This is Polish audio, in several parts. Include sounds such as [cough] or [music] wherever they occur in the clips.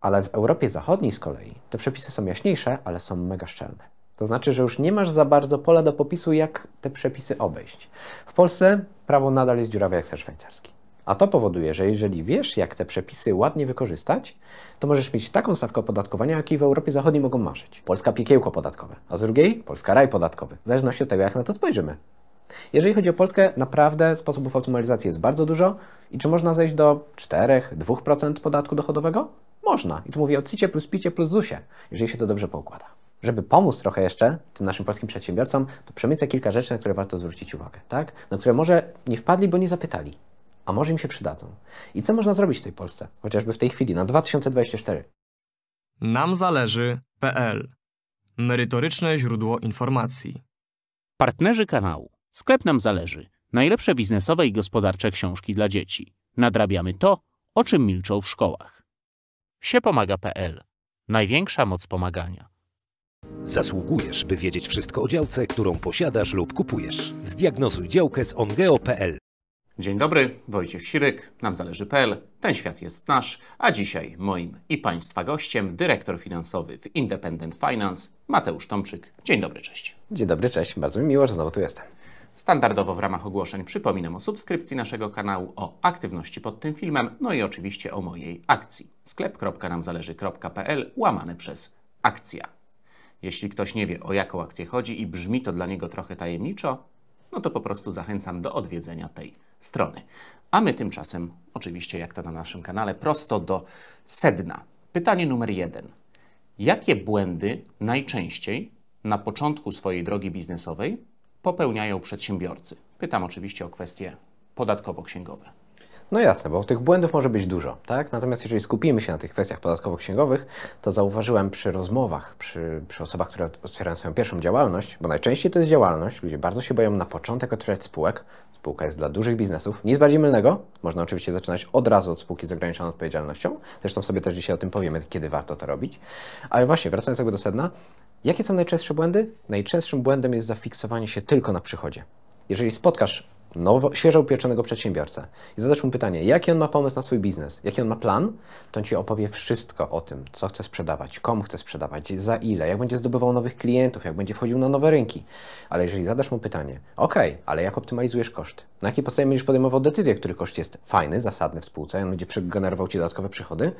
Ale w Europie Zachodniej z kolei te przepisy są jaśniejsze, ale są mega szczelne. To znaczy, że już nie masz za bardzo pola do popisu, jak te przepisy obejść. W Polsce prawo nadal jest dziurawe jak ser szwajcarski. A to powoduje, że jeżeli wiesz, jak te przepisy ładnie wykorzystać, to możesz mieć taką stawkę opodatkowania, jakiej w Europie Zachodniej mogą marzyć. Polska piekiełko podatkowe, a z drugiej Polska raj podatkowy, w zależności od tego, jak na to spojrzymy. Jeżeli chodzi o Polskę, naprawdę sposobów optymalizacji jest bardzo dużo i czy można zejść do 4-2% podatku dochodowego? Można. I tu mówię o CICie plus picie plus zusie, jeżeli się to dobrze poukłada. Żeby pomóc trochę jeszcze tym naszym polskim przedsiębiorcom, to przemycę kilka rzeczy, na które warto zwrócić uwagę, tak? Na które może nie wpadli, bo nie zapytali, a może im się przydadzą. I co można zrobić w tej Polsce, chociażby w tej chwili, na 2024? Nam zależy.pl Merytoryczne źródło informacji. Partnerzy kanału. Sklep nam zależy. Najlepsze biznesowe i gospodarcze książki dla dzieci. Nadrabiamy to, o czym milczą w szkołach siepomaga.pl. Największa moc pomagania. Zasługujesz, by wiedzieć wszystko o działce, którą posiadasz lub kupujesz. Zdiagnozuj działkę z ongeo.pl. Dzień dobry, Wojciech Siryk, nam zależy.pl. Ten świat jest nasz, a dzisiaj moim i Państwa gościem dyrektor finansowy w Independent Finance Mateusz Tomczyk. Dzień dobry, cześć. Dzień dobry, cześć. Bardzo mi miło, że znowu tu jestem. Standardowo w ramach ogłoszeń przypominam o subskrypcji naszego kanału, o aktywności pod tym filmem, no i oczywiście o mojej akcji. sklep.namzależy.pl łamane przez akcja. Jeśli ktoś nie wie, o jaką akcję chodzi i brzmi to dla niego trochę tajemniczo, no to po prostu zachęcam do odwiedzenia tej strony. A my tymczasem, oczywiście jak to na naszym kanale, prosto do sedna. Pytanie numer jeden. Jakie błędy najczęściej na początku swojej drogi biznesowej popełniają przedsiębiorcy. Pytam oczywiście o kwestie podatkowo-księgowe. No jasne, bo tych błędów może być dużo, tak? Natomiast jeżeli skupimy się na tych kwestiach podatkowo-księgowych, to zauważyłem przy rozmowach, przy, przy osobach, które otwierają swoją pierwszą działalność, bo najczęściej to jest działalność, ludzie bardzo się boją na początek otwierać spółek, spółka jest dla dużych biznesów, nic bardziej mylnego, można oczywiście zaczynać od razu od spółki z ograniczoną odpowiedzialnością, zresztą sobie też dzisiaj o tym powiemy, kiedy warto to robić, ale właśnie wracając jakby do sedna, jakie są najczęstsze błędy? Najczęstszym błędem jest zafiksowanie się tylko na przychodzie. Jeżeli spotkasz nowo, świeżo upieczonego przedsiębiorcę i zadasz mu pytanie, jaki on ma pomysł na swój biznes, jaki on ma plan, to on Ci opowie wszystko o tym, co chce sprzedawać, komu chce sprzedawać, za ile, jak będzie zdobywał nowych klientów, jak będzie wchodził na nowe rynki. Ale jeżeli zadasz mu pytanie, ok, ale jak optymalizujesz koszty? Na jakiej podstawie będziesz podejmował decyzję, który koszt jest fajny, zasadny w spółce, on będzie generował Ci dodatkowe przychody,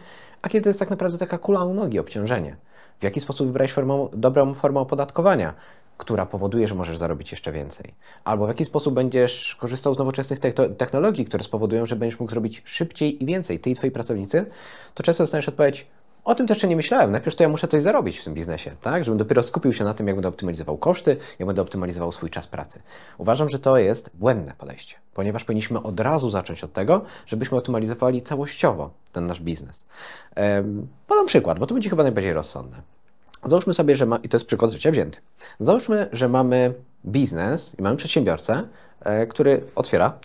a kiedy to jest tak naprawdę taka kula u nogi, obciążenie. W jaki sposób wybrałeś formą, dobrą formę opodatkowania, która powoduje, że możesz zarobić jeszcze więcej? Albo w jaki sposób będziesz korzystał z nowoczesnych technologii, które spowodują, że będziesz mógł zrobić szybciej i więcej, ty i twoi pracownicy? To często dostaniesz odpowiedź, o tym też jeszcze nie myślałem. Najpierw to ja muszę coś zarobić w tym biznesie, tak? Żebym dopiero skupił się na tym, jak będę optymalizował koszty, jak będę optymalizował swój czas pracy. Uważam, że to jest błędne podejście, ponieważ powinniśmy od razu zacząć od tego, żebyśmy optymalizowali całościowo ten nasz biznes. Podam przykład, bo to będzie chyba najbardziej rozsądne. Załóżmy sobie, że ma, i to jest przykład z życia wzięty. Załóżmy, że mamy biznes i mamy przedsiębiorcę, e, który otwiera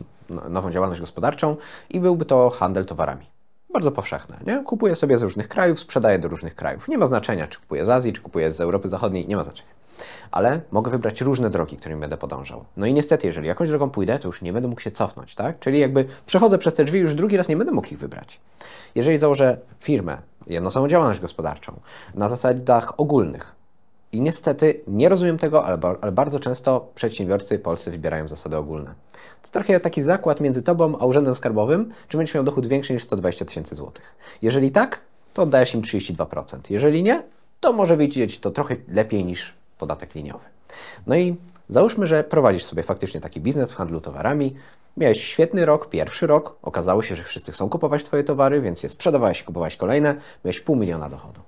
nową działalność gospodarczą i byłby to handel towarami bardzo powszechne. Nie? Kupuję sobie z różnych krajów, sprzedaję do różnych krajów. Nie ma znaczenia, czy kupuję z Azji, czy kupuję z Europy Zachodniej, nie ma znaczenia. Ale mogę wybrać różne drogi, którymi będę podążał. No i niestety, jeżeli jakąś drogą pójdę, to już nie będę mógł się cofnąć, tak? Czyli jakby przechodzę przez te drzwi, już drugi raz nie będę mógł ich wybrać. Jeżeli założę firmę, jedną samą działalność gospodarczą, na zasadach ogólnych, i niestety nie rozumiem tego, ale, bardzo często przedsiębiorcy polscy wybierają zasady ogólne. To trochę taki zakład między tobą a urzędem skarbowym, czy będziesz miał dochód większy niż 120 tysięcy złotych. Jeżeli tak, to oddajesz im 32%. Jeżeli nie, to może wyjdzie to trochę lepiej niż podatek liniowy. No i załóżmy, że prowadzisz sobie faktycznie taki biznes w handlu towarami, Miałeś świetny rok, pierwszy rok, okazało się, że wszyscy chcą kupować Twoje towary, więc je sprzedawałeś, kupowałeś kolejne, miałeś pół miliona dochodu.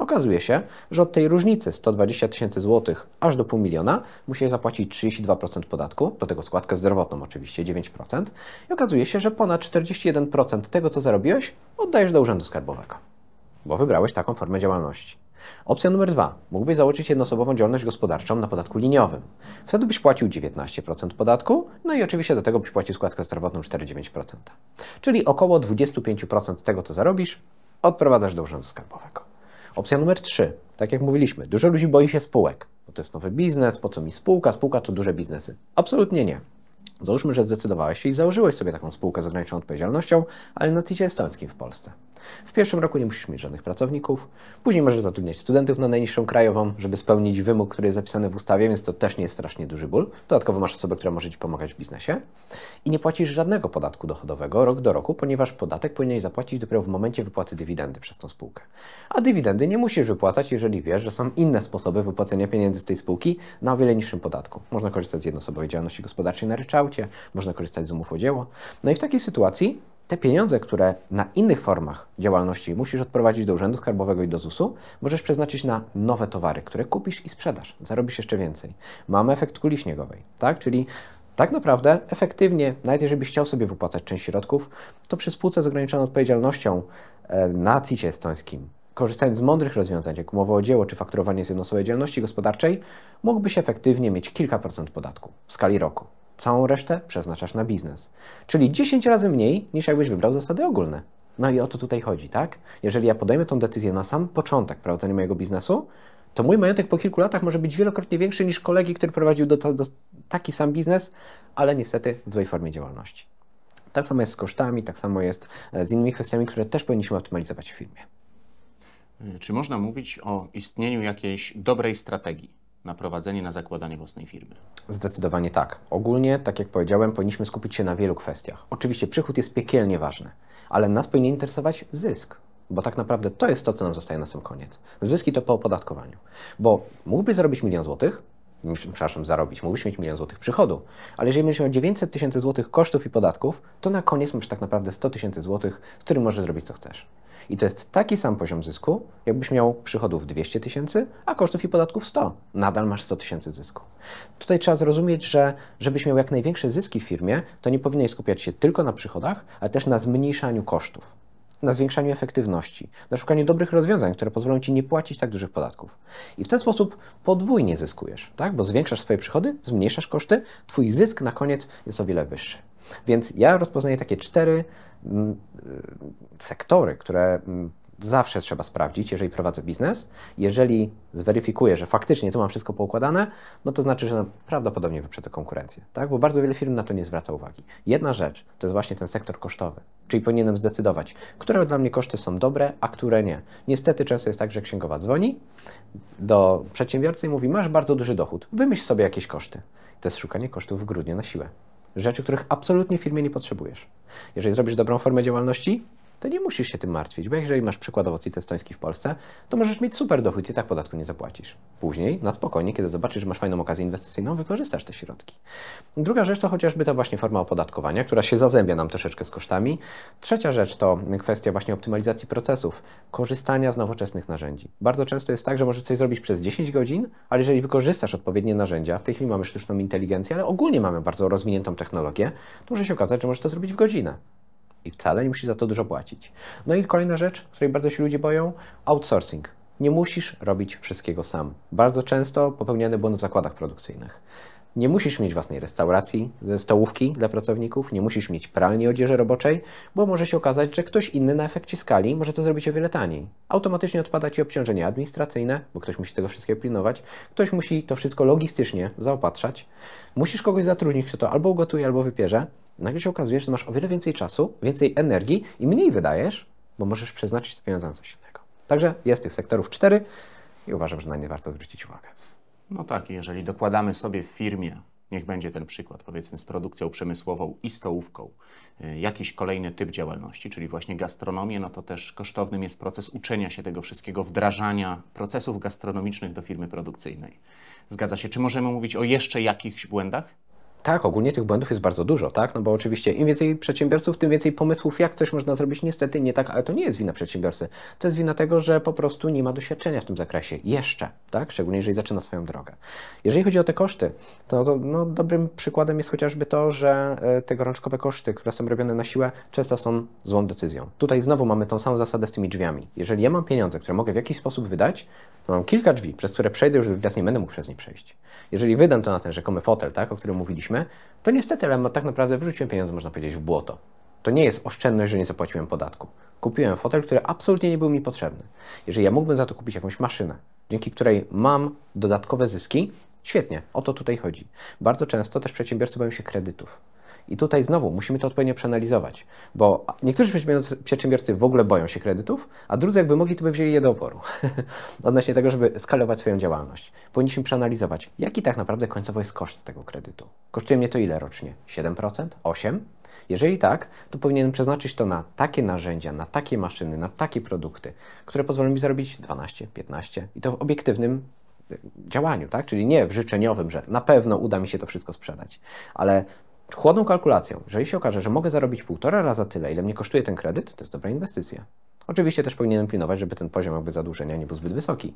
Okazuje się, że od tej różnicy 120 tysięcy złotych aż do pół miliona musisz zapłacić 32% podatku, do tego składkę zdrowotną oczywiście 9% i okazuje się, że ponad 41% tego, co zarobiłeś, oddajesz do Urzędu Skarbowego, bo wybrałeś taką formę działalności. Opcja numer dwa. Mógłbyś założyć jednoosobową działalność gospodarczą na podatku liniowym. Wtedy byś płacił 19% podatku, no i oczywiście do tego byś płacił składkę zdrowotną 4,9%. Czyli około 25% tego, co zarobisz, odprowadzasz do Urzędu Skarbowego. Opcja numer 3. Tak jak mówiliśmy, dużo ludzi boi się spółek, bo to jest nowy biznes, po co mi spółka, spółka to duże biznesy. Absolutnie nie. Załóżmy, że zdecydowałeś się i założyłeś sobie taką spółkę z ograniczoną odpowiedzialnością, ale na tycie estońskim w Polsce. W pierwszym roku nie musisz mieć żadnych pracowników, później możesz zatrudniać studentów na najniższą krajową, żeby spełnić wymóg, który jest zapisany w ustawie, więc to też nie jest strasznie duży ból. Dodatkowo masz osobę, która może Ci pomagać w biznesie. I nie płacisz żadnego podatku dochodowego rok do roku, ponieważ podatek powinieneś zapłacić dopiero w momencie wypłaty dywidendy przez tą spółkę. A dywidendy nie musisz wypłacać, jeżeli wiesz, że są inne sposoby wypłacenia pieniędzy z tej spółki na o wiele niższym podatku. Można korzystać z jednoosobowej działalności gospodarczej na ryczałcie, można korzystać z umów o dzieło. No i w takiej sytuacji te pieniądze, które na innych formach działalności musisz odprowadzić do Urzędu Skarbowego i do ZUS-u, możesz przeznaczyć na nowe towary, które kupisz i sprzedasz. Zarobisz jeszcze więcej. Mamy efekt kuli śniegowej, tak? Czyli tak naprawdę efektywnie, nawet jeżeli byś chciał sobie wypłacać część środków, to przy spółce z ograniczoną odpowiedzialnością e, na CIT-ie estońskim, korzystając z mądrych rozwiązań, jak umowa o dzieło czy fakturowanie z jednoosobowej działalności gospodarczej, mógłbyś efektywnie mieć kilka procent podatku w skali roku. Całą resztę przeznaczasz na biznes. Czyli 10 razy mniej niż jakbyś wybrał zasady ogólne. No i o to tutaj chodzi, tak? Jeżeli ja podejmę tą decyzję na sam początek prowadzenia mojego biznesu, to mój majątek po kilku latach może być wielokrotnie większy niż kolegi, który prowadził do, do taki sam biznes, ale niestety w złej formie działalności. Tak samo jest z kosztami, tak samo jest e, z innymi kwestiami, które też powinniśmy optymalizować w firmie. Czy można mówić o istnieniu jakiejś dobrej strategii? na prowadzenie, na zakładanie własnej firmy? Zdecydowanie tak. Ogólnie, tak jak powiedziałem, powinniśmy skupić się na wielu kwestiach. Oczywiście przychód jest piekielnie ważny, ale nas powinien interesować zysk, bo tak naprawdę to jest to, co nam zostaje na sam koniec. Zyski to po opodatkowaniu, bo mógłbyś zarobić milion złotych, przepraszam, zarobić, mógłbyś mieć milion złotych przychodu, ale jeżeli będziesz miał 900 tysięcy złotych kosztów i podatków, to na koniec masz tak naprawdę 100 tysięcy złotych, z którym możesz zrobić co chcesz. I to jest taki sam poziom zysku, jakbyś miał przychodów 200 tysięcy, a kosztów i podatków 100. Nadal masz 100 tysięcy zysku. Tutaj trzeba zrozumieć, że żebyś miał jak największe zyski w firmie, to nie powinieneś skupiać się tylko na przychodach, ale też na zmniejszaniu kosztów na zwiększaniu efektywności, na szukaniu dobrych rozwiązań, które pozwolą Ci nie płacić tak dużych podatków. I w ten sposób podwójnie zyskujesz, tak? bo zwiększasz swoje przychody, zmniejszasz koszty, Twój zysk na koniec jest o wiele wyższy. Więc ja rozpoznaję takie cztery mm, y, sektory, które mm, zawsze trzeba sprawdzić, jeżeli prowadzę biznes. Jeżeli zweryfikuję, że faktycznie tu mam wszystko poukładane, no to znaczy, że prawdopodobnie wyprzedzę konkurencję, tak? Bo bardzo wiele firm na to nie zwraca uwagi. Jedna rzecz to jest właśnie ten sektor kosztowy, czyli powinienem zdecydować, które dla mnie koszty są dobre, a które nie. Niestety często jest tak, że księgowa dzwoni do przedsiębiorcy i mówi: Masz bardzo duży dochód, wymyśl sobie jakieś koszty. To jest szukanie kosztów w grudniu na siłę rzeczy, których absolutnie w firmie nie potrzebujesz. Jeżeli zrobisz dobrą formę działalności, to nie musisz się tym martwić, bo jeżeli masz przykładowo CIT estoński w Polsce, to możesz mieć super dochód i tak podatku nie zapłacisz. Później, na spokojnie, kiedy zobaczysz, że masz fajną okazję inwestycyjną, wykorzystasz te środki. Druga rzecz to chociażby ta właśnie forma opodatkowania, która się zazębia nam troszeczkę z kosztami. Trzecia rzecz to kwestia właśnie optymalizacji procesów, korzystania z nowoczesnych narzędzi. Bardzo często jest tak, że możesz coś zrobić przez 10 godzin, ale jeżeli wykorzystasz odpowiednie narzędzia, w tej chwili mamy sztuczną inteligencję, ale ogólnie mamy bardzo rozwiniętą technologię, to może się okazać, że możesz to zrobić w godzinę i wcale nie musisz za to dużo płacić. No i kolejna rzecz, której bardzo się ludzie boją, outsourcing. Nie musisz robić wszystkiego sam. Bardzo często popełniany błąd w zakładach produkcyjnych. Nie musisz mieć własnej restauracji, e, stołówki dla pracowników, nie musisz mieć pralni odzieży roboczej, bo może się okazać, że ktoś inny na efekcie skali może to zrobić o wiele taniej. Automatycznie odpada Ci obciążenie administracyjne, bo ktoś musi tego wszystkiego pilnować, ktoś musi to wszystko logistycznie zaopatrzać. Musisz kogoś zatrudnić, kto to albo ugotuje, albo wypierze. Nagle się okazuje, że masz o wiele więcej czasu, więcej energii i mniej wydajesz, bo możesz przeznaczyć te pieniądze na coś innego. Także jest tych sektorów cztery i uważam, że na nie warto zwrócić uwagę. No tak, jeżeli dokładamy sobie w firmie, niech będzie ten przykład, powiedzmy z produkcją przemysłową i stołówką, y, jakiś kolejny typ działalności, czyli właśnie gastronomię, no to też kosztownym jest proces uczenia się tego wszystkiego, wdrażania procesów gastronomicznych do firmy produkcyjnej. Zgadza się, czy możemy mówić o jeszcze jakichś błędach? Tak, ogólnie tych błędów jest bardzo dużo, tak? No bo oczywiście im więcej przedsiębiorców, tym więcej pomysłów, jak coś można zrobić. Niestety nie tak, ale to nie jest wina przedsiębiorcy. To jest wina tego, że po prostu nie ma doświadczenia w tym zakresie jeszcze, tak? Szczególnie jeżeli zaczyna swoją drogę. Jeżeli chodzi o te koszty, to, no, dobrym przykładem jest chociażby to, że e, te gorączkowe koszty, które są robione na siłę, często są złą decyzją. Tutaj znowu mamy tą samą zasadę z tymi drzwiami. Jeżeli ja mam pieniądze, które mogę w jakiś sposób wydać, to mam kilka drzwi, przez które przejdę, już więc nie będę mógł przez nie przejść. Jeżeli wydam to na ten rzekomy fotel, tak, o którym mówiliśmy, zapłaciliśmy, to niestety tak naprawdę wrzuciłem pieniądze, można powiedzieć, w błoto. To nie jest oszczędność, że nie zapłaciłem podatku. Kupiłem fotel, który absolutnie nie był mi potrzebny. Jeżeli ja mógłbym za to kupić jakąś maszynę, dzięki której mam dodatkowe zyski, świetnie, o to tutaj chodzi. Bardzo często też przedsiębiorcy boją się kredytów i tutaj znowu musimy to odpowiednio przeanalizować, bo niektórzy przedsiębiorcy w ogóle boją się kredytów, a drudzy jakby mogli, to by wzięli je do oporu. [laughs] Odnośnie tego, żeby skalować swoją działalność. Powinniśmy przeanalizować, jaki tak naprawdę końcowo jest koszt tego kredytu. Kosztuje mnie to ile rocznie? 7%? 8%? Jeżeli tak, to powinienem przeznaczyć to na takie narzędzia, na takie maszyny, na takie produkty, które pozwolą mi zarobić 12, 15 i to w obiektywnym e, działaniu, tak? Czyli nie w życzeniowym, że na pewno uda mi się to wszystko sprzedać, ale chłodną kalkulacją, jeżeli się okaże, że mogę zarobić półtora raza tyle, ile mnie kosztuje ten kredyt, to jest dobra inwestycja. Oczywiście też powinienem pilnować, żeby ten poziom jakby zadłużenia nie był zbyt wysoki,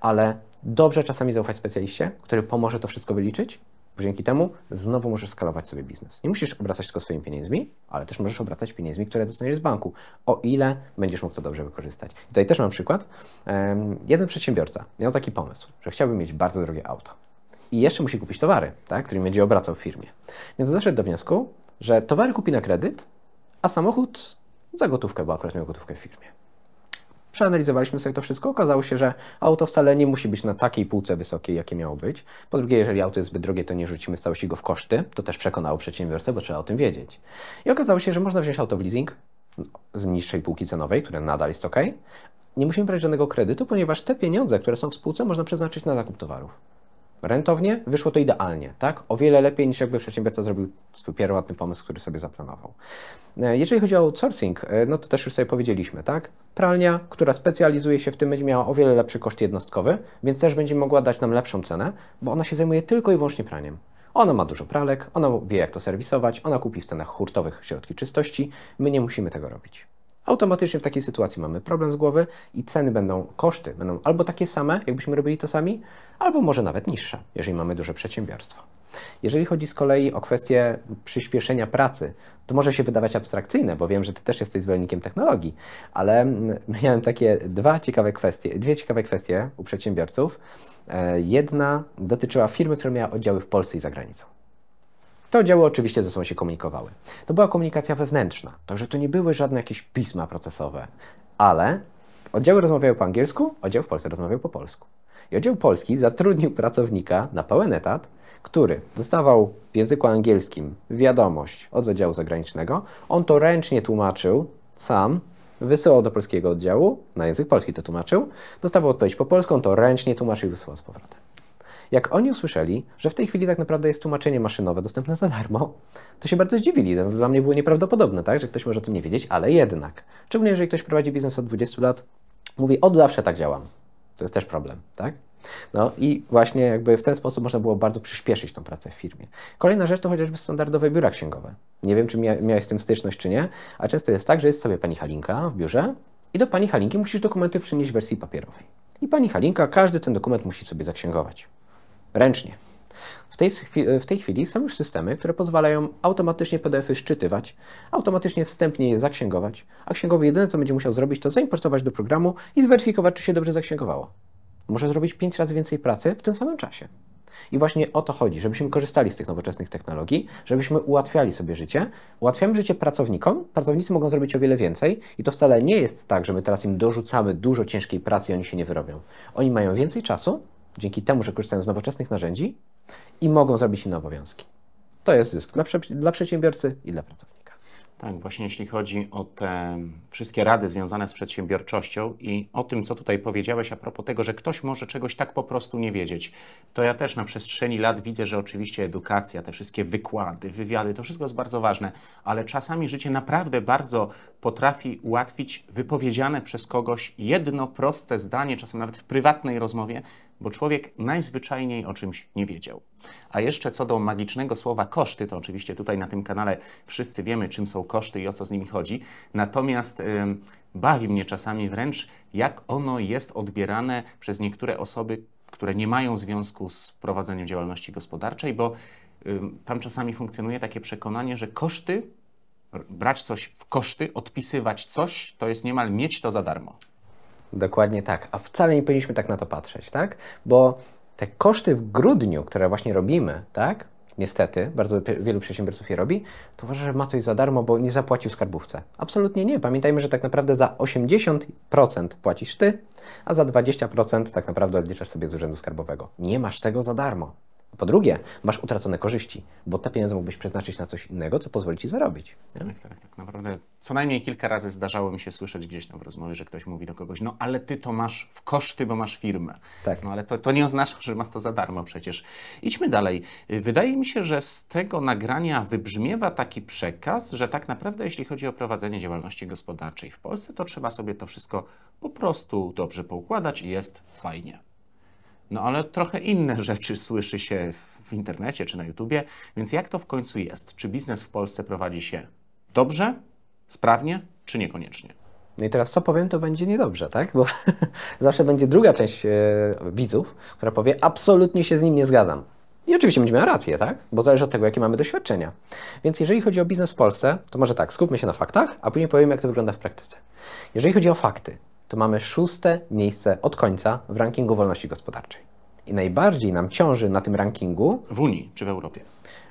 ale dobrze czasami zaufać specjaliście, który pomoże to wszystko wyliczyć, bo dzięki temu znowu możesz skalować sobie biznes. Nie musisz obracać tylko swoimi pieniędzmi, ale też możesz obracać pieniędzmi, które dostaniesz z banku, o ile będziesz mógł to dobrze wykorzystać. I tutaj też mam przykład. jeden przedsiębiorca miał taki pomysł, że chciałby mieć bardzo drogie auto i jeszcze musi kupić towary, tak, którymi będzie obracał w firmie. Więc doszedł do wniosku, że towary kupi na kredyt, a samochód za gotówkę, bo akurat miał gotówkę w firmie. Przeanalizowaliśmy sobie to wszystko. Okazało się, że auto wcale nie musi być na takiej półce wysokiej, jakie miało być. Po drugie, jeżeli auto jest zbyt drogie, to nie rzucimy w całości go w koszty. To też przekonało przedsiębiorcę, bo trzeba o tym wiedzieć. I okazało się, że można wziąć auto w leasing z niższej półki cenowej, które nadal jest ok. Nie musimy brać żadnego kredytu, ponieważ te pieniądze, które są w spółce, można przeznaczyć na zakup towarów rentownie, wyszło to idealnie, tak? O wiele lepiej niż jakby przedsiębiorca zrobił swój pierwotny pomysł, który sobie zaplanował. E, jeżeli chodzi o outsourcing, e, no to też już sobie powiedzieliśmy, tak? Pralnia, która specjalizuje się w tym, będzie miała o wiele lepszy koszt jednostkowy, więc też będzie mogła dać nam lepszą cenę, bo ona się zajmuje tylko i wyłącznie praniem. Ona ma dużo pralek, ona wie jak to serwisować, ona kupi w cenach hurtowych środki czystości, my nie musimy tego robić automatycznie w takiej sytuacji mamy problem z głowy i ceny będą, koszty będą albo takie same, jakbyśmy robili to sami, albo może nawet niższe, jeżeli mamy duże przedsiębiorstwo. Jeżeli chodzi z kolei o kwestię przyspieszenia pracy, to może się wydawać abstrakcyjne, bo wiem, że Ty też jesteś zwolennikiem technologii, ale mm, [laughs] miałem takie dwa ciekawe kwestie, dwie ciekawe kwestie u przedsiębiorców. E, jedna dotyczyła firmy, która miała oddziały w Polsce i za granicą. Te oddziały oczywiście ze sobą się komunikowały. To była komunikacja wewnętrzna, także to nie były żadne jakieś pisma procesowe, ale oddziały rozmawiały po angielsku, oddział w Polsce rozmawiał po polsku. I oddział polski zatrudnił pracownika na pełen etat, który dostawał w języku angielskim wiadomość od oddziału zagranicznego. On to ręcznie tłumaczył sam, wysyłał do polskiego oddziału, na język polski to tłumaczył, dostawał odpowiedź po polsku, on to ręcznie tłumaczył i wysyłał z powrotem. Jak oni usłyszeli, że w tej chwili tak naprawdę jest tłumaczenie maszynowe dostępne za darmo, to się bardzo zdziwili. To dla mnie było nieprawdopodobne, tak, że ktoś może o tym nie wiedzieć, ale jednak. Szczególnie jeżeli ktoś prowadzi biznes od 20 lat, mówi od zawsze tak działam. To jest też problem, tak? No i właśnie jakby w ten sposób można było bardzo przyspieszyć tą pracę w firmie. Kolejna rzecz to chociażby standardowe biura księgowe. Nie wiem, czy miałeś z tym styczność, czy nie, a często jest tak, że jest sobie pani Halinka w biurze i do pani Halinki musisz dokumenty przynieść w wersji papierowej. I pani Halinka każdy ten dokument musi sobie zaksięgować ręcznie. W tej, w tej chwili są już systemy, które pozwalają automatycznie PDF-y szczytywać, automatycznie wstępnie je zaksięgować, a księgowy jedyne co będzie musiał zrobić to zaimportować do programu i zweryfikować, czy się dobrze zaksięgowało. Może zrobić 5 razy więcej pracy w tym samym czasie. I właśnie o to chodzi, żebyśmy korzystali z tych nowoczesnych technologii, żebyśmy ułatwiali sobie życie. Ułatwiamy życie pracownikom, pracownicy mogą zrobić o wiele więcej i to wcale nie jest tak, że my teraz im dorzucamy dużo ciężkiej pracy i oni się nie wyrobią. Oni mają więcej czasu, dzięki temu, że korzystają z nowoczesnych narzędzi i mogą zrobić inne obowiązki. To jest zysk dla, dla przedsiębiorcy i dla pracownika. Tak, właśnie jeśli chodzi o te wszystkie rady związane z przedsiębiorczością i o tym, co tutaj powiedziałeś a propos tego, że ktoś może czegoś tak po prostu nie wiedzieć, to ja też na przestrzeni lat widzę, że oczywiście edukacja, te wszystkie wykłady, wywiady, to wszystko jest bardzo ważne, ale czasami życie naprawdę bardzo potrafi ułatwić wypowiedziane przez kogoś jedno proste zdanie, czasem nawet w prywatnej rozmowie, bo człowiek najzwyczajniej o czymś nie wiedział. A jeszcze co do magicznego słowa koszty, to oczywiście tutaj na tym kanale wszyscy wiemy, czym są koszty i o co z nimi chodzi. Natomiast yy, bawi mnie czasami wręcz, jak ono jest odbierane przez niektóre osoby, które nie mają związku z prowadzeniem działalności gospodarczej, bo yy, tam czasami funkcjonuje takie przekonanie, że koszty brać coś w koszty, odpisywać coś, to jest niemal mieć to za darmo. Dokładnie tak. A wcale nie powinniśmy tak na to patrzeć, tak? Bo te koszty w grudniu, które właśnie robimy, tak? Niestety, bardzo wielu przedsiębiorców je robi, to uważa, że ma coś za darmo, bo nie zapłacił skarbówce. Absolutnie nie. Pamiętajmy, że tak naprawdę za 80% płacisz ty, a za 20% tak naprawdę odliczasz sobie z urzędu skarbowego. Nie masz tego za darmo. Po drugie, masz utracone korzyści, bo te pieniądze mógłbyś przeznaczyć na coś innego, co pozwoli ci zarobić. Tak, tak, tak. Naprawdę co najmniej kilka razy zdarzało mi się słyszeć gdzieś tam w rozmowie, że ktoś mówi do kogoś, no ale ty to masz w koszty, bo masz firmę. Tak. No ale to, to nie oznacza, że masz to za darmo przecież. Idźmy dalej. Wydaje mi się, że z tego nagrania wybrzmiewa taki przekaz, że tak naprawdę jeśli chodzi o prowadzenie działalności gospodarczej w Polsce, to trzeba sobie to wszystko po prostu dobrze poukładać i jest fajnie. No ale trochę inne [laughs] rzeczy słyszy się w internecie czy na YouTubie, więc jak to w końcu jest? Czy biznes w Polsce prowadzi się dobrze, sprawnie czy niekoniecznie? No i teraz co powiem, to będzie niedobrze, tak? Bo [laughs] zawsze będzie druga część e, widzów, która powie, absolutnie się z nim nie zgadzam. I oczywiście będziemy miała rację, tak? Bo zależy od tego, jakie mamy doświadczenia. Więc jeżeli chodzi o biznes w Polsce, to może tak, skupmy się na faktach, a później powiemy, jak to wygląda w praktyce. Jeżeli chodzi o fakty, to mamy szóste miejsce od końca w rankingu wolności gospodarczej. I najbardziej nam ciąży na tym rankingu. W Unii czy w Europie?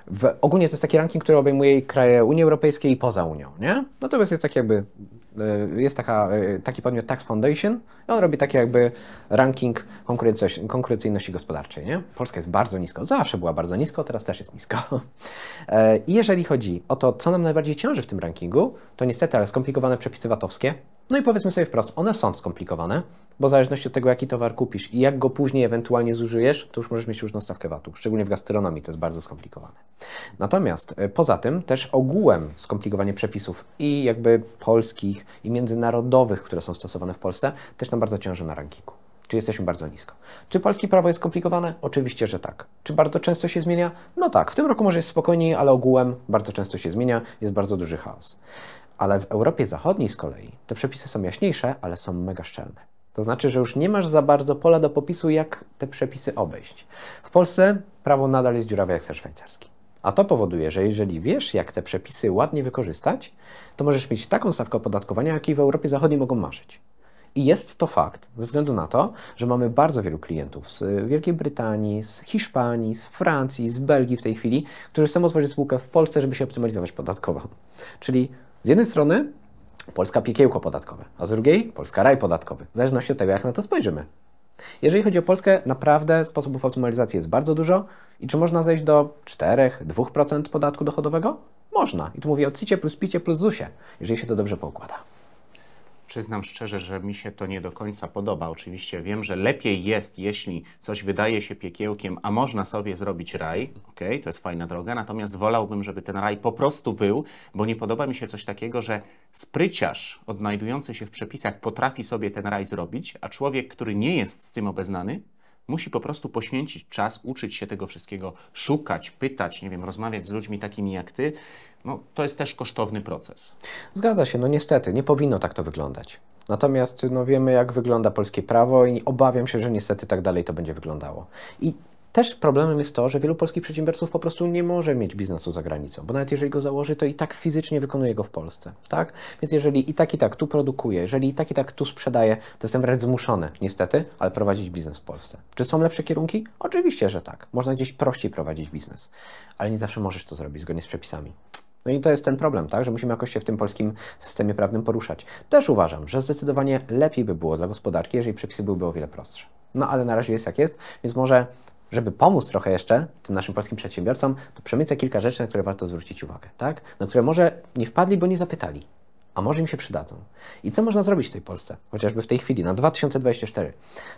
W, ogólnie to jest taki ranking, który obejmuje kraje Unii Europejskiej i poza Unią, nie? Natomiast no jest tak jakby, e, jest taka, e, taki podmiot Tax Foundation i on robi taki jakby ranking konkurencyjności, konkurencyjności gospodarczej, nie? Polska jest bardzo nisko, zawsze była bardzo nisko, teraz też jest nisko. E, I jeżeli chodzi o to, co nam najbardziej ciąży w tym rankingu, to niestety, ale skomplikowane przepisy VAT-owskie, no i powiedzmy sobie wprost, one są skomplikowane, bo w zależności od tego, jaki towar kupisz i jak go później ewentualnie zużyjesz, to już możesz mieć różną stawkę VAT-u. Szczególnie w gastronomii to jest bardzo skomplikowane. Natomiast e, poza tym też ogółem skomplikowanie przepisów i jakby polskich i międzynarodowych, które są stosowane w Polsce, też tam bardzo ciąży na rankingu czy jesteśmy bardzo nisko. Czy polskie prawo jest skomplikowane? Oczywiście, że tak. Czy bardzo często się zmienia? No tak, w tym roku może jest spokojniej, ale ogółem bardzo często się zmienia, jest bardzo duży chaos. Ale w Europie Zachodniej z kolei te przepisy są jaśniejsze, ale są mega szczelne. To znaczy, że już nie masz za bardzo pola do popisu, jak te przepisy obejść. W Polsce prawo nadal jest dziurawe jak ser szwajcarski. A to powoduje, że jeżeli wiesz, jak te przepisy ładnie wykorzystać, to możesz mieć taką stawkę opodatkowania, jakiej w Europie Zachodniej mogą marzyć. I jest to fakt, ze względu na to, że mamy bardzo wielu klientów z y, Wielkiej Brytanii, z Hiszpanii, z Francji, z Belgii w tej chwili, którzy chcą otworzyć spółkę w Polsce, żeby się optymalizować podatkowo. Czyli z jednej strony Polska piekiełko podatkowe, a z drugiej Polska raj podatkowy, w zależności od tego, jak na to spojrzymy. Jeżeli chodzi o Polskę, naprawdę sposobów optymalizacji jest bardzo dużo. I czy można zejść do 4-2% podatku dochodowego? Można. I tu mówię o cit plus pit plus ZUSie, jeżeli się to dobrze poukłada przyznam szczerze, że mi się to nie do końca podoba. Oczywiście wiem, że lepiej jest, jeśli coś wydaje się piekiełkiem, a można sobie zrobić raj. Okej, okay, to jest fajna droga, natomiast wolałbym, żeby ten raj po prostu był, bo nie podoba mi się coś takiego, że spryciarz odnajdujący się w przepisach potrafi sobie ten raj zrobić, a człowiek, który nie jest z tym obeznany, musi po prostu poświęcić czas, uczyć się tego wszystkiego, szukać, pytać, nie wiem, rozmawiać z ludźmi takimi jak ty, no, to jest też kosztowny proces. Zgadza się, no niestety, nie powinno tak to wyglądać. Natomiast no, wiemy, jak wygląda polskie prawo i obawiam się, że niestety tak dalej to będzie wyglądało. I też problemem jest to, że wielu polskich przedsiębiorców po prostu nie może mieć biznesu za granicą, bo nawet jeżeli go założy, to i tak fizycznie wykonuje go w Polsce, tak? Więc jeżeli i tak, i tak tu produkuje, jeżeli i tak, i tak tu sprzedaje, to jestem wręcz zmuszony, niestety, ale prowadzić biznes w Polsce. Czy są lepsze kierunki? Oczywiście, że tak. Można gdzieś prościej prowadzić biznes, ale nie zawsze możesz to zrobić zgodnie z przepisami. No i to jest ten problem, tak, że musimy jakoś się w tym polskim systemie prawnym poruszać. Też uważam, że zdecydowanie lepiej by było dla gospodarki, jeżeli przepisy byłyby o wiele prostsze. No ale na razie jest jak jest, więc może żeby pomóc trochę jeszcze tym naszym polskim przedsiębiorcom, to przemycę kilka rzeczy, na które warto zwrócić uwagę, tak? na które może nie wpadli, bo nie zapytali a może im się przydadzą. I co można zrobić w tej Polsce, chociażby w tej chwili, na 2024?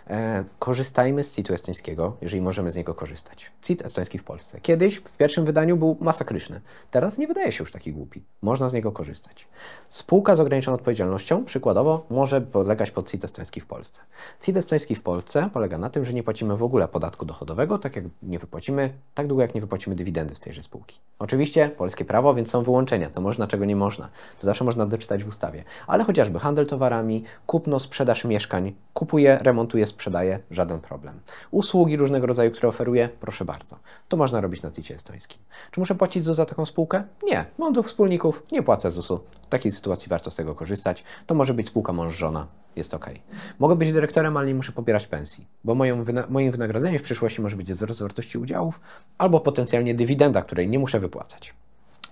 E, korzystajmy z CIT-u estońskiego, jeżeli możemy z niego korzystać. CIT estoński w Polsce. Kiedyś w pierwszym wydaniu był masakryczny, teraz nie wydaje się już taki głupi. Można z niego korzystać. Spółka z ograniczoną odpowiedzialnością, przykładowo, może podlegać pod CIT estoński w Polsce. CIT estoński w Polsce polega na tym, że nie płacimy w ogóle podatku dochodowego, tak jak nie wypłacimy, tak długo jak nie wypłacimy dywidendy z tejże spółki. Oczywiście polskie prawo, więc są wyłączenia, co można, czego nie można. To zawsze można do przeczytać w ustawie. Ale chociażby handel towarami, kupno, sprzedaż mieszkań, kupuje, remontuje, sprzedaje, żaden problem. Usługi różnego rodzaju, które oferuje, proszę bardzo. To można robić na CIT estońskim. Czy muszę płacić ZUS za taką spółkę? Nie. Mam dwóch wspólników, nie płacę ZUS-u. W takiej sytuacji warto z tego korzystać. To może być spółka mąż-żona, jest ok. Mogę być dyrektorem, ale nie muszę pobierać pensji, bo moją wyna moim wynagrodzeniem w przyszłości może być wzrost wartości udziałów albo potencjalnie dywidenda, której nie muszę wypłacać.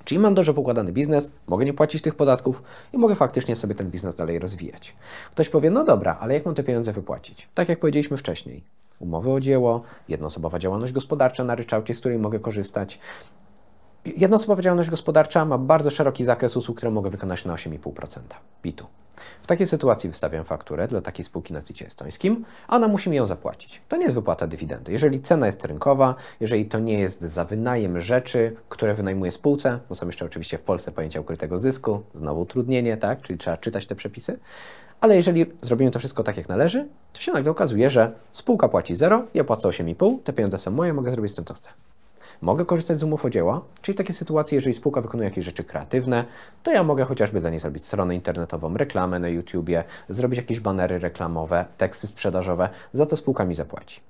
Czyli mam dobrze pokładany biznes, mogę nie płacić tych podatków i mogę faktycznie sobie ten biznes dalej rozwijać. Ktoś powie, no dobra, ale jak mam te pieniądze wypłacić? Tak jak powiedzieliśmy wcześniej, umowy o dzieło, jednoosobowa działalność gospodarcza na ryczałcie, z której mogę korzystać, Jednoosobowa działalność gospodarcza ma bardzo szeroki zakres usług, które mogę wykonać na 8,5% PIT-u. W takiej sytuacji wystawiam fakturę dla takiej spółki na CIT estońskim, a ona musi mi ją zapłacić. To nie jest wypłata dywidendy. Jeżeli cena jest rynkowa, jeżeli to nie jest za wynajem rzeczy, które wynajmuje spółce, bo są jeszcze oczywiście w Polsce pojęcia ukrytego zysku, znowu utrudnienie, tak? czyli trzeba czytać te przepisy, ale jeżeli zrobimy to wszystko tak, jak należy, to się nagle okazuje, że spółka płaci 0, ja płacę 8,5, te pieniądze są moje, mogę zrobić z tym, co chcę. Mogę korzystać z umów o dzieła, czyli takie sytuacje, jeżeli spółka wykonuje jakieś rzeczy kreatywne, to ja mogę chociażby dla niej zrobić stronę internetową, reklamę na YouTubie, zrobić jakieś banery reklamowe, teksty sprzedażowe, za co spółka mi zapłaci.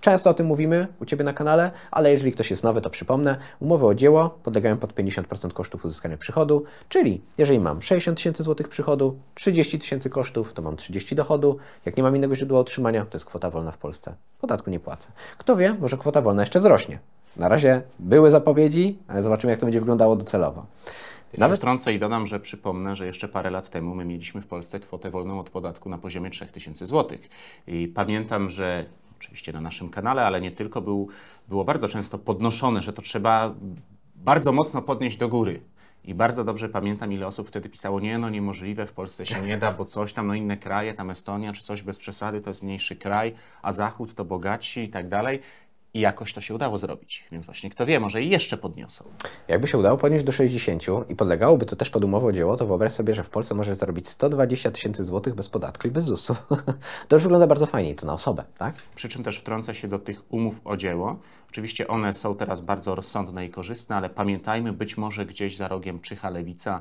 Często o tym mówimy u Ciebie na kanale, ale jeżeli ktoś jest nowy, to przypomnę, umowy o dzieło podlegają pod 50% kosztów uzyskania przychodu, czyli jeżeli mam 60 tysięcy złotych przychodu, 30 tysięcy kosztów, to mam 30 dochodu, jak nie mam innego źródła utrzymania, to jest kwota wolna w Polsce, podatku nie płacę. Kto wie, może kwota wolna jeszcze wzrośnie. Na razie były zapowiedzi, ale zobaczymy, jak to będzie wyglądało docelowo. Nawet... Wtrącę i dodam, że przypomnę, że jeszcze parę lat temu my mieliśmy w Polsce kwotę wolną od podatku na poziomie 3000 zł. I pamiętam, że oczywiście na naszym kanale, ale nie tylko, był, było bardzo często podnoszone, że to trzeba bardzo mocno podnieść do góry. I bardzo dobrze pamiętam, ile osób wtedy pisało, nie no niemożliwe, w Polsce się nie da, bo coś tam, no inne kraje, tam Estonia czy coś bez przesady, to jest mniejszy kraj, a Zachód to bogaci i tak dalej. I jakoś to się udało zrobić. Więc właśnie kto wie, może i jeszcze podniosą. Jakby się udało podnieść do 60 i podlegałoby to też pod umowę o dzieło, to wyobraź sobie, że w Polsce możesz zarobić 120 tysięcy złotych bez podatku i bez ZUS-u. [laughs] to już wygląda bardzo fajnie to na osobę, tak? Przy czym też wtrąca się do tych umów o dzieło. Oczywiście one są teraz bardzo rozsądne i korzystne, ale pamiętajmy, być może gdzieś za rogiem czyha lewica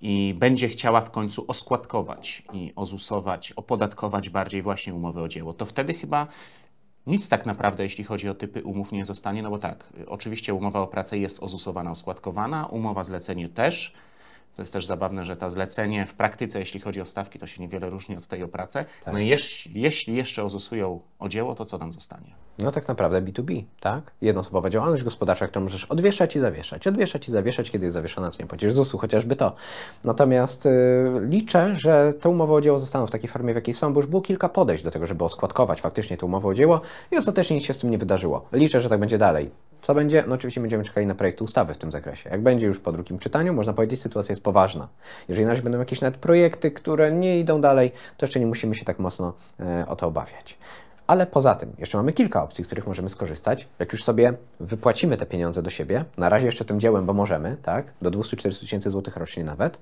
i będzie chciała w końcu oskładkować i ozusować, opodatkować bardziej właśnie umowy o dzieło, to wtedy chyba nic tak naprawdę, jeśli chodzi o typy umów, nie zostanie, no bo tak, oczywiście umowa o pracę jest ozusowana, oskładkowana, umowa zlecenie też, to jest też zabawne, że to zlecenie w praktyce, jeśli chodzi o stawki, to się niewiele różni od tej o pracę. Tak. No jeśli, jeśli jeszcze ozusują o dzieło, to co nam zostanie? No tak naprawdę B2B, tak? Jednoosobowa działalność gospodarcza, którą możesz odwieszać i zawieszać, odwieszać i zawieszać, kiedy jest zawieszona, to nie płacisz ZUS-u, chociażby to. Natomiast y, liczę, że te umowy o dzieło zostaną w takiej formie, w jakiej są, bo już było kilka podejść do tego, żeby oskładkować faktycznie tę umowę o dzieło i ostatecznie nic się z tym nie wydarzyło. Liczę, że tak będzie dalej. Co będzie? No oczywiście będziemy czekali na projekt ustawy w tym zakresie. Jak będzie już po drugim czytaniu, można powiedzieć, sytuacja jest poważna. Jeżeli na razie będą jakieś nawet projekty, które nie idą dalej, to jeszcze nie musimy się tak mocno e, o to obawiać. Ale poza tym, jeszcze mamy kilka opcji, z których możemy skorzystać. Jak już sobie wypłacimy te pieniądze do siebie, na razie jeszcze tym dziełem, bo możemy, tak, do 240 tysięcy złotych rocznie nawet,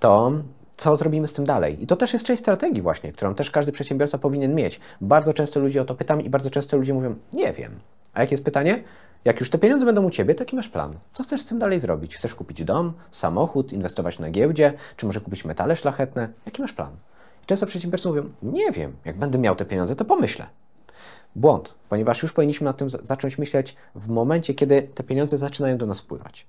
to co zrobimy z tym dalej? I to też jest część strategii właśnie, którą też każdy przedsiębiorca powinien mieć. Bardzo często ludzie o to pytam i bardzo często ludzie mówią, nie wiem. A jakie jest pytanie? Jak już te pieniądze będą u Ciebie, to jaki masz plan? Co chcesz z tym dalej zrobić? Chcesz kupić dom, samochód, inwestować na giełdzie, czy może kupić metale szlachetne? Jaki masz plan? I często przedsiębiorcy mówią, nie wiem, jak będę miał te pieniądze, to pomyślę. Błąd ponieważ już powinniśmy na tym zacząć myśleć w momencie, kiedy te pieniądze zaczynają do nas pływać.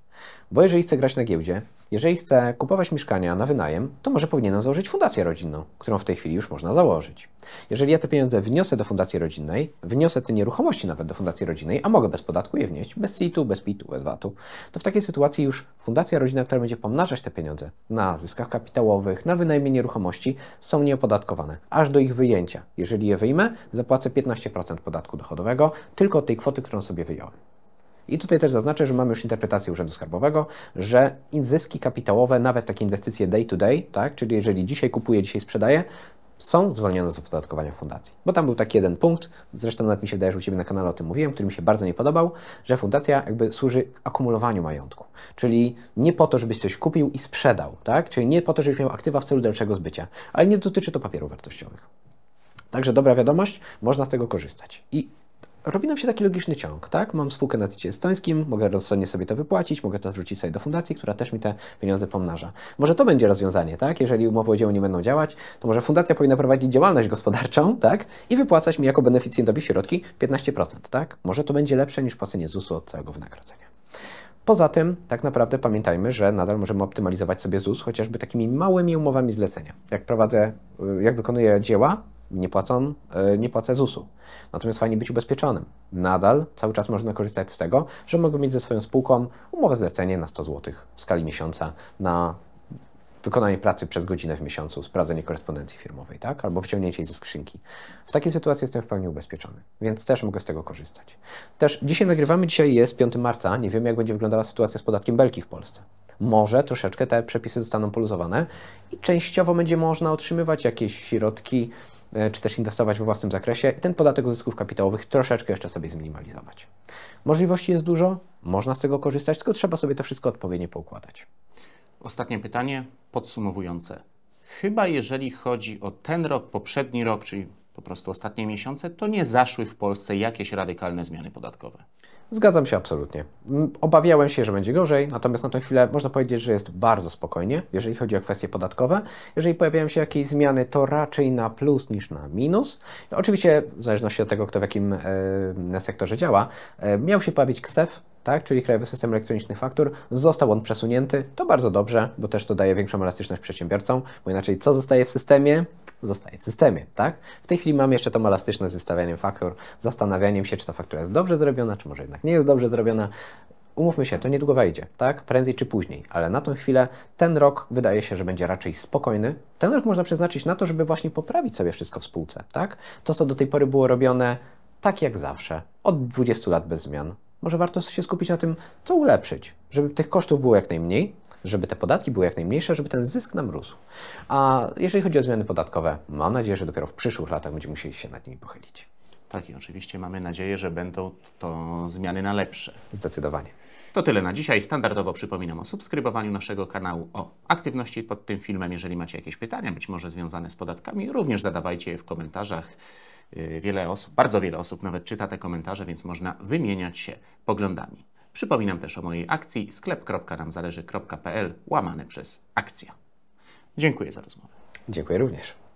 Bo jeżeli chcę grać na giełdzie, jeżeli chcę kupować mieszkania na wynajem, to może powinienem założyć fundację rodzinną, którą w tej chwili już można założyć. Jeżeli ja te pieniądze wniosę do fundacji rodzinnej, wniosę te nieruchomości nawet do fundacji rodzinnej, a mogę bez podatku je wnieść, bez CIT-u, bez PIT-u, bez VAT-u, to w takiej sytuacji już fundacja rodzinna, która będzie pomnażać te pieniądze na zyskach kapitałowych, na wynajmie nieruchomości, są nieopodatkowane, aż do ich wyjęcia. Jeżeli je wyjmę, zapłacę 15% podatku dochodowego dochodowego, tylko tej kwoty, którą sobie wyjąłem. I tutaj też zaznaczę, że mamy już interpretację Urzędu Skarbowego, że zyski kapitałowe, nawet takie inwestycje day to day, tak, czyli jeżeli dzisiaj kupuję, dzisiaj sprzedaję, są zwolnione z opodatkowania fundacji. Bo tam był taki jeden punkt, zresztą nawet mi się wydaje, że u Ciebie na kanale o tym mówiłem, który mi się bardzo nie podobał, że fundacja jakby służy akumulowaniu majątku. Czyli nie po to, żebyś coś kupił i sprzedał, tak? Czyli nie po to, żebyś miał aktywa w celu dalszego zbycia, ale nie dotyczy to papierów wartościowych. Także dobra wiadomość, można z tego korzystać. I robi nam się taki logiczny ciąg, tak? Mam spółkę na CIT estońskim, mogę rozsądnie sobie to wypłacić, mogę to wrzucić sobie do fundacji, która też mi te pieniądze pomnaża. Może to będzie rozwiązanie, tak? Jeżeli umowy o dzieło nie będą działać, to może fundacja powinna prowadzić działalność gospodarczą, tak? I wypłacać mi jako beneficjentowi środki 15%, tak? Może to będzie lepsze niż płacenie ZUS-u od całego wynagrodzenia. Poza tym, tak naprawdę pamiętajmy, że nadal możemy optymalizować sobie ZUS chociażby takimi małymi umowami zlecenia. Jak prowadzę, jak wykonuję dzieła, nie płacą, e, nie płacę ZUS-u. Natomiast fajnie być ubezpieczonym. Nadal cały czas można korzystać z tego, że mogę mieć ze swoją spółką umowę zlecenie na 100 zł w skali miesiąca na wykonanie pracy przez godzinę w miesiącu, sprawdzenie korespondencji firmowej, tak? Albo wciągnięcie jej ze skrzynki. W takiej sytuacji jestem w pełni ubezpieczony, więc też mogę z tego korzystać. Też dzisiaj nagrywamy, dzisiaj jest 5 marca, nie wiemy jak będzie wyglądała sytuacja z podatkiem belki w Polsce. Może troszeczkę te przepisy zostaną poluzowane i częściowo będzie można otrzymywać jakieś środki E, czy też inwestować we własnym zakresie i ten podatek od zysków kapitałowych troszeczkę jeszcze sobie zminimalizować. Możliwości jest dużo, można z tego korzystać, tylko trzeba sobie to wszystko odpowiednio poukładać. Ostatnie pytanie, podsumowujące. Chyba jeżeli chodzi o ten rok, poprzedni rok, czyli po prostu ostatnie miesiące, to nie zaszły w Polsce jakieś radykalne zmiany podatkowe. Zgadzam się absolutnie. Obawiałem się, że będzie gorzej, natomiast na tę chwilę można powiedzieć, że jest bardzo spokojnie, jeżeli chodzi o kwestie podatkowe. Jeżeli pojawiają się jakieś zmiany, to raczej na plus niż na minus. Oczywiście, w zależności od tego, kto w jakim e, sektorze działa, e, miał się pojawić KSEF, tak, czyli Krajowy System Elektronicznych Faktur, został on przesunięty. To bardzo dobrze, bo też to daje większą elastyczność przedsiębiorcom, bo inaczej co zostaje w systemie? Zostaje w systemie, tak? W tej chwili mam jeszcze tą elastyczność z wystawianiem faktur, zastanawianiem się, czy ta faktura jest dobrze zrobiona, czy może jednak nie jest dobrze zrobiona. Umówmy się, to niedługo wejdzie, tak? Prędzej czy później, ale na tą chwilę ten rok wydaje się, że będzie raczej spokojny. Ten rok można przeznaczyć na to, żeby właśnie poprawić sobie wszystko w spółce, tak? To, co do tej pory było robione tak jak zawsze, od 20 lat bez zmian, może warto się skupić na tym, co ulepszyć, żeby tych kosztów było jak najmniej, żeby te podatki były jak najmniejsze, żeby ten zysk nam rósł. A jeżeli chodzi o zmiany podatkowe, mam nadzieję, że dopiero w przyszłych latach będziemy musieli się nad nimi pochylić. Tak, i oczywiście mamy nadzieję, że będą to zmiany na lepsze. Zdecydowanie. To tyle na dzisiaj. Standardowo przypominam o subskrybowaniu naszego kanału, o aktywności pod tym filmem. Jeżeli macie jakieś pytania, być może związane z podatkami, również zadawajcie je w komentarzach. Yy, wiele osób, bardzo wiele osób nawet czyta te komentarze, więc można wymieniać się poglądami. Przypominam też o mojej akcji sklep.namzależy.pl łamane przez akcja. Dziękuję za rozmowę. Dziękuję również.